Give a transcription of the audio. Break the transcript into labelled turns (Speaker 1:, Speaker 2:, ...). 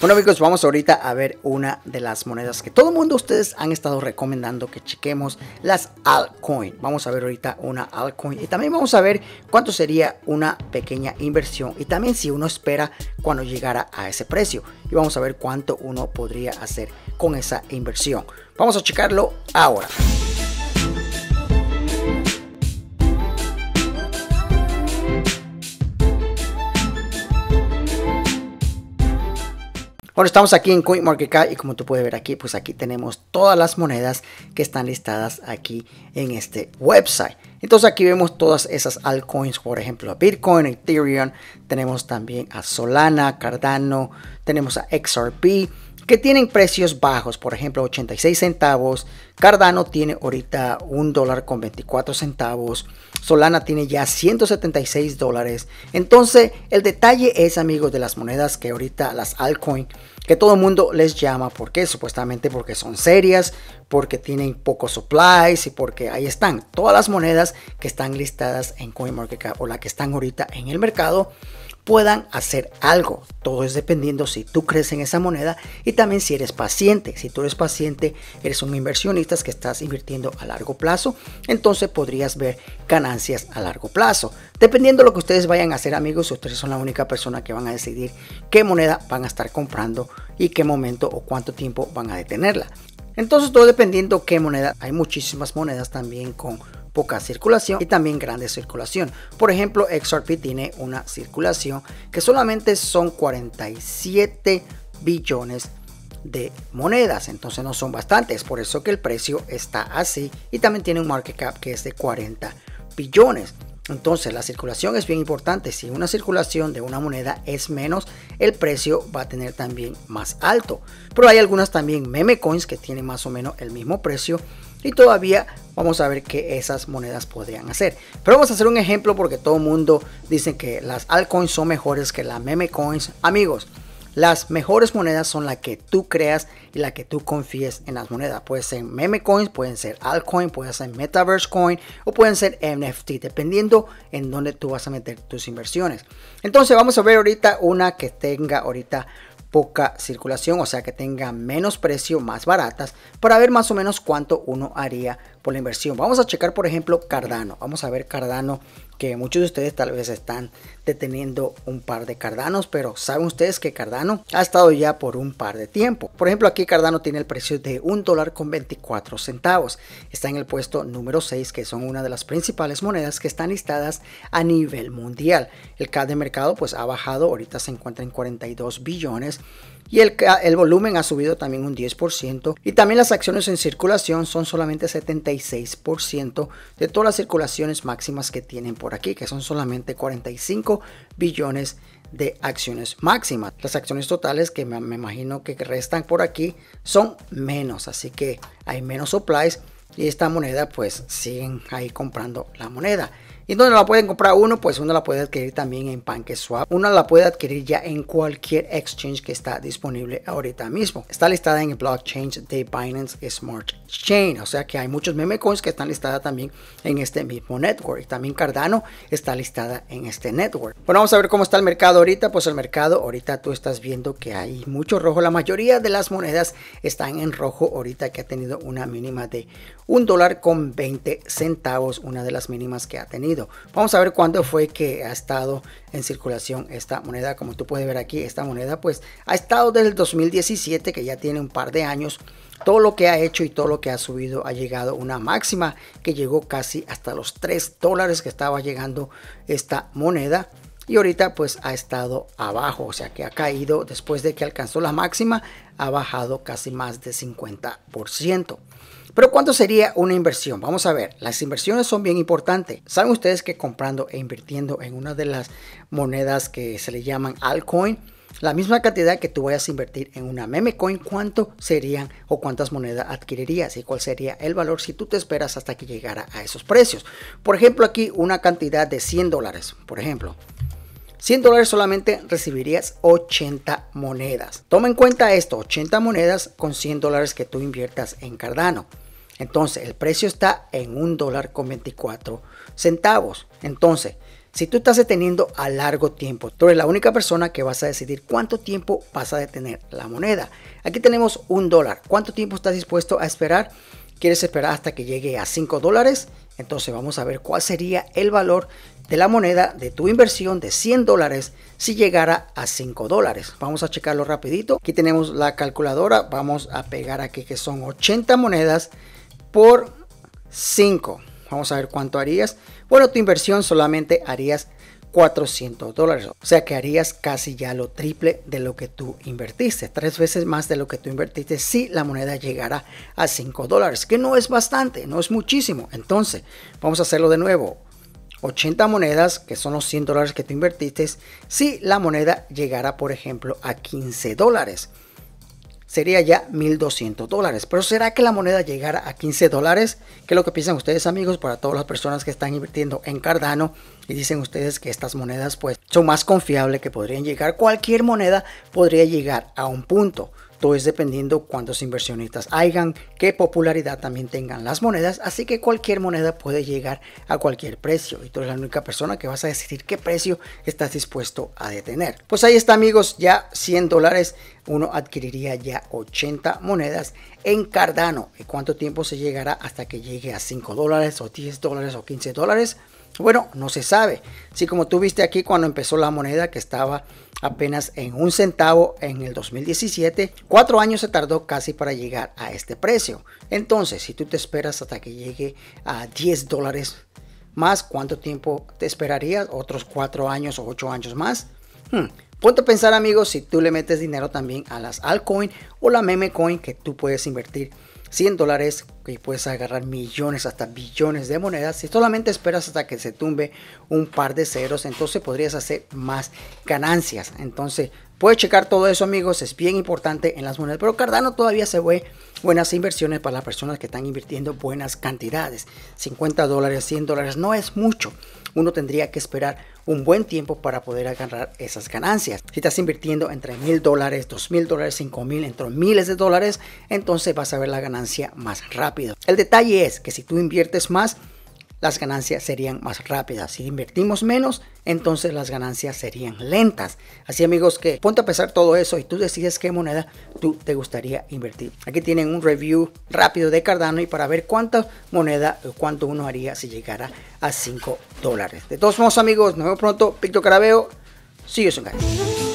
Speaker 1: Bueno amigos, vamos ahorita a ver una de las monedas que todo el mundo ustedes han estado recomendando que chequemos, las altcoin. Vamos a ver ahorita una altcoin y también vamos a ver cuánto sería una pequeña inversión y también si uno espera cuando llegara a ese precio y vamos a ver cuánto uno podría hacer con esa inversión. Vamos a checarlo ahora. Bueno, estamos aquí en CoinMarketCap y como tú puedes ver aquí, pues aquí tenemos todas las monedas que están listadas aquí en este website. Entonces aquí vemos todas esas altcoins, por ejemplo, a Bitcoin, Ethereum, tenemos también a Solana, Cardano, tenemos a XRP, que tienen precios bajos, por ejemplo 86 centavos, Cardano tiene ahorita 1 dólar con 24 centavos, Solana tiene ya 176 dólares. Entonces el detalle es amigos de las monedas que ahorita las altcoin que todo el mundo les llama, ¿por qué? Supuestamente porque son serias, porque tienen pocos supplies y porque ahí están todas las monedas que están listadas en CoinMarketCap o las que están ahorita en el mercado puedan hacer algo. Todo es dependiendo si tú crees en esa moneda y también si eres paciente. Si tú eres paciente, eres un inversionista que estás invirtiendo a largo plazo, entonces podrías ver ganancias a largo plazo. Dependiendo de lo que ustedes vayan a hacer, amigos, ustedes son la única persona que van a decidir qué moneda van a estar comprando y qué momento o cuánto tiempo van a detenerla. Entonces todo dependiendo qué moneda. Hay muchísimas monedas también con poca circulación y también grande circulación. Por ejemplo, XRP tiene una circulación que solamente son 47 billones de monedas, entonces no son bastantes, por eso que el precio está así y también tiene un market cap que es de 40 billones. Entonces la circulación es bien importante. Si una circulación de una moneda es menos, el precio va a tener también más alto. Pero hay algunas también meme coins que tienen más o menos el mismo precio y todavía vamos a ver qué esas monedas podrían hacer. Pero vamos a hacer un ejemplo porque todo el mundo dice que las altcoins son mejores que las meme coins. Amigos, las mejores monedas son las que tú creas y las que tú confíes en las monedas. Pueden ser meme coins, pueden ser altcoin, pueden ser metaverse coin o pueden ser NFT, dependiendo en dónde tú vas a meter tus inversiones. Entonces vamos a ver ahorita una que tenga ahorita poca circulación, o sea que tenga menos precio, más baratas, para ver más o menos cuánto uno haría por la inversión. Vamos a checar, por ejemplo, Cardano. Vamos a ver Cardano, que muchos de ustedes tal vez están deteniendo un par de Cardanos, pero saben ustedes que Cardano ha estado ya por un par de tiempo. Por ejemplo, aquí Cardano tiene el precio de un dólar con 24 centavos. Está en el puesto número 6, que son una de las principales monedas que están listadas a nivel mundial. El CAD de mercado pues ha bajado, ahorita se encuentra en 42 billones y el, el volumen ha subido también un 10% y también las acciones en circulación son solamente 70 ciento de todas las circulaciones máximas que tienen por aquí, que son solamente 45 billones de acciones máximas. Las acciones totales que me, me imagino que restan por aquí son menos, así que hay menos supplies y esta moneda pues siguen ahí comprando la moneda. Y donde la pueden comprar uno, pues uno la puede adquirir también en PancakeSwap. Uno la puede adquirir ya en cualquier exchange que está disponible ahorita mismo. Está listada en el blockchain de Binance Smart Chain. O sea que hay muchos meme coins que están listadas también en este mismo network. también Cardano está listada en este network. Bueno, vamos a ver cómo está el mercado ahorita. Pues el mercado ahorita tú estás viendo que hay mucho rojo. La mayoría de las monedas están en rojo ahorita que ha tenido una mínima de un dólar con 20 centavos. Una de las mínimas que ha tenido. Vamos a ver cuándo fue que ha estado en circulación esta moneda. Como tú puedes ver aquí, esta moneda pues ha estado desde el 2017, que ya tiene un par de años. Todo lo que ha hecho y todo lo que ha subido ha llegado a una máxima que llegó casi hasta los 3 dólares que estaba llegando esta moneda y ahorita pues ha estado abajo, o sea que ha caído después de que alcanzó la máxima, ha bajado casi más de 50%. Pero ¿cuánto sería una inversión? Vamos a ver, las inversiones son bien importantes. ¿Saben ustedes que comprando e invirtiendo en una de las monedas que se le llaman altcoin, la misma cantidad que tú vayas a invertir en una meme coin, ¿cuánto serían o cuántas monedas adquirirías y cuál sería el valor si tú te esperas hasta que llegara a esos precios? Por ejemplo, aquí una cantidad de 100 dólares, por ejemplo. 100 dólares solamente recibirías 80 monedas. Toma en cuenta esto, 80 monedas con 100 dólares que tú inviertas en Cardano. Entonces, el precio está en un dólar con 24 centavos. Entonces, si tú estás deteniendo a largo tiempo, tú eres la única persona que vas a decidir cuánto tiempo vas a detener la moneda. Aquí tenemos un dólar. ¿Cuánto tiempo estás dispuesto a esperar? ¿Quieres esperar hasta que llegue a 5 dólares? Entonces vamos a ver cuál sería el valor de la moneda de tu inversión de 100 dólares si llegara a 5 dólares. Vamos a checarlo rapidito. Aquí tenemos la calculadora. Vamos a pegar aquí que son 80 monedas por 5. Vamos a ver cuánto harías. Bueno, tu inversión solamente harías 400 dólares. O sea que harías casi ya lo triple de lo que tú invertiste. Tres veces más de lo que tú invertiste si la moneda llegara a 5 dólares. Que no es bastante, no es muchísimo. Entonces, vamos a hacerlo de nuevo. 80 monedas, que son los 100 dólares que tú invertiste, si la moneda llegara, por ejemplo, a 15 dólares sería ya 1.200 dólares. Pero ¿será que la moneda llegara a 15 dólares? ¿Qué es lo que piensan ustedes amigos para todas las personas que están invirtiendo en Cardano? Y dicen ustedes que estas monedas pues son más confiables que podrían llegar. Cualquier moneda podría llegar a un punto. Todo es dependiendo cuántos inversionistas hayan, qué popularidad también tengan las monedas, así que cualquier moneda puede llegar a cualquier precio y tú eres la única persona que vas a decidir qué precio estás dispuesto a detener. Pues ahí está amigos, ya 100 dólares uno adquiriría ya 80 monedas en Cardano. ¿Y cuánto tiempo se llegará hasta que llegue a 5 dólares o 10 dólares o 15 dólares? Bueno, no se sabe. Si como tú viste aquí cuando empezó la moneda que estaba apenas en un centavo en el 2017, cuatro años se tardó casi para llegar a este precio. Entonces, si tú te esperas hasta que llegue a 10 dólares más, ¿cuánto tiempo te esperarías? ¿Otros cuatro años o ocho años más? Hmm, ponte a pensar amigos si tú le metes dinero también a las altcoin o la meme coin que tú puedes invertir 100 dólares que puedes agarrar millones hasta billones de monedas. Si solamente esperas hasta que se tumbe un par de ceros, entonces podrías hacer más ganancias. Entonces puedes checar todo eso amigos, es bien importante en las monedas. Pero Cardano todavía se ve buenas inversiones para las personas que están invirtiendo buenas cantidades. 50 dólares, 100 dólares, no es mucho uno tendría que esperar un buen tiempo para poder agarrar esas ganancias. Si estás invirtiendo entre mil dólares, dos mil dólares, cinco mil, entre miles de dólares, entonces vas a ver la ganancia más rápido. El detalle es que si tú inviertes más, las ganancias serían más rápidas. Si invertimos menos, entonces las ganancias serían lentas. Así amigos que ponte a pesar todo eso y tú decides qué moneda tú te gustaría invertir. Aquí tienen un review rápido de Cardano y para ver cuánta moneda o cuánto uno haría si llegara a 5 dólares. De todos modos amigos, nos vemos pronto. Picto Carabeo. See you soon